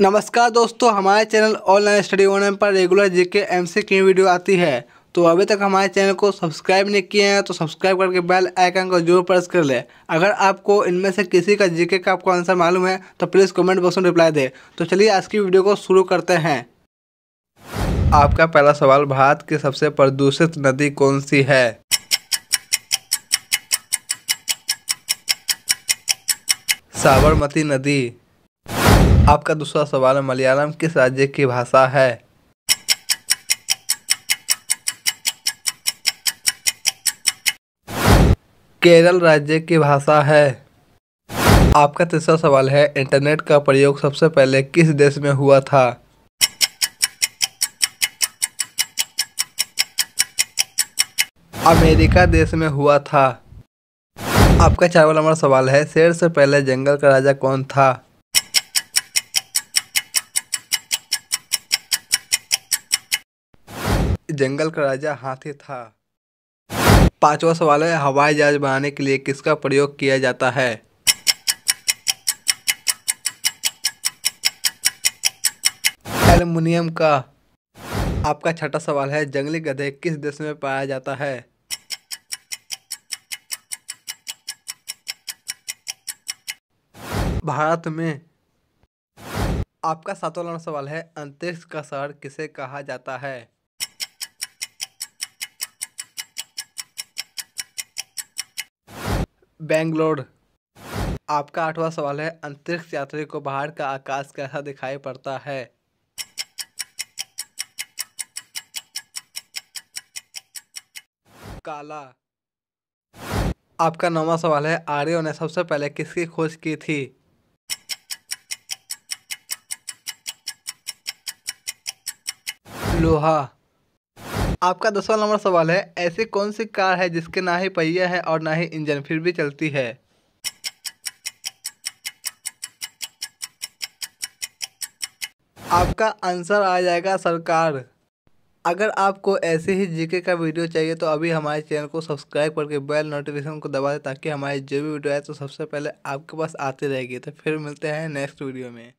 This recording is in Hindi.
नमस्कार दोस्तों हमारे चैनल ऑनलाइन स्टडी वन पर रेगुलर जीके एमसी की वीडियो आती है तो अभी तक हमारे चैनल को सब्सक्राइब नहीं किए हैं तो सब्सक्राइब करके बेल आइकन को जरूर प्रेस कर लें अगर आपको इनमें से किसी का जीके का आपको आंसर मालूम है तो प्लीज़ कमेंट बॉक्स में रिप्लाई दें तो चलिए आज की वीडियो को शुरू करते हैं आपका पहला सवाल भारत की सबसे प्रदूषित नदी कौन सी है साबरमती नदी आपका दूसरा सवाल मलयालम किस राज्य की भाषा है केरल राज्य की भाषा है आपका तीसरा सवाल है इंटरनेट का प्रयोग सबसे पहले किस देश में हुआ था अमेरिका देश में हुआ था आपका चार नंबर सवाल है शेर से पहले जंगल का राजा कौन था जंगल का राजा हाथी था पांचवा सवाल है हवाई जहाज बनाने के लिए किसका प्रयोग किया जाता है एल्युमिनियम का आपका छठा सवाल है जंगली गधे किस देश में पाया जाता है भारत में आपका सातवां सवाल है अंतरिक्ष का शहर किसे कहा जाता है बेंगलोर आपका आठवां सवाल है अंतरिक्ष यात्री को बाहर का आकाश कैसा दिखाई पड़ता है काला आपका नौवा सवाल है आर्यो ने सबसे पहले किसकी खोज की थी लोहा आपका दसवां नंबर सवाल है ऐसी कौन सी कार है जिसके ना ही पहिया है और ना ही इंजन फिर भी चलती है आपका आंसर आ जाएगा सरकार अगर आपको ऐसे ही जीके का वीडियो चाहिए तो अभी हमारे चैनल को सब्सक्राइब करके बेल नोटिफिकेशन को दबा दें ताकि हमारी जो भी वीडियो आए तो सबसे पहले आपके पास आती रहेगी तो फिर मिलते हैं नेक्स्ट वीडियो में